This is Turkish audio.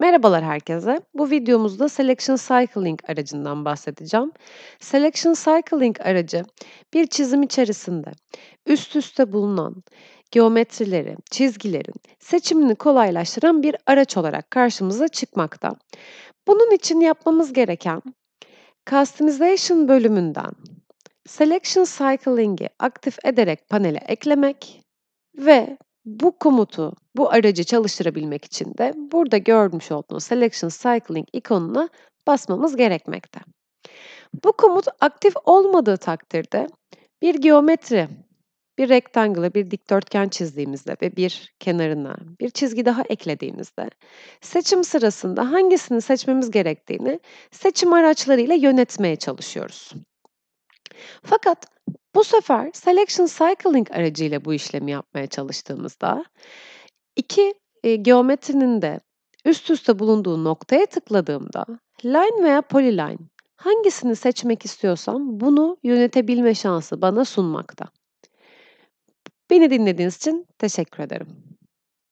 Merhabalar herkese. Bu videomuzda Selection Cycling aracından bahsedeceğim. Selection Cycling aracı bir çizim içerisinde üst üste bulunan geometrileri, çizgilerin seçimini kolaylaştıran bir araç olarak karşımıza çıkmakta. Bunun için yapmamız gereken Customization bölümünden Selection Cycling'i aktif ederek panele eklemek ve bu komutu bu aracı çalıştırabilmek için de burada görmüş olduğunuz Selection Cycling ikonuna basmamız gerekmekte. Bu komut aktif olmadığı takdirde bir geometri, bir rectangle, bir dikdörtgen çizdiğimizde ve bir kenarına bir çizgi daha eklediğimizde seçim sırasında hangisini seçmemiz gerektiğini seçim araçlarıyla yönetmeye çalışıyoruz. Fakat bu sefer Selection Cycling aracıyla bu işlemi yapmaya çalıştığımızda İki eee, geometrinin de üst üste bulunduğu noktaya tıkladığımda line veya polyline hangisini seçmek istiyorsam bunu yönetebilme şansı bana sunmakta. Beni dinlediğiniz için teşekkür ederim.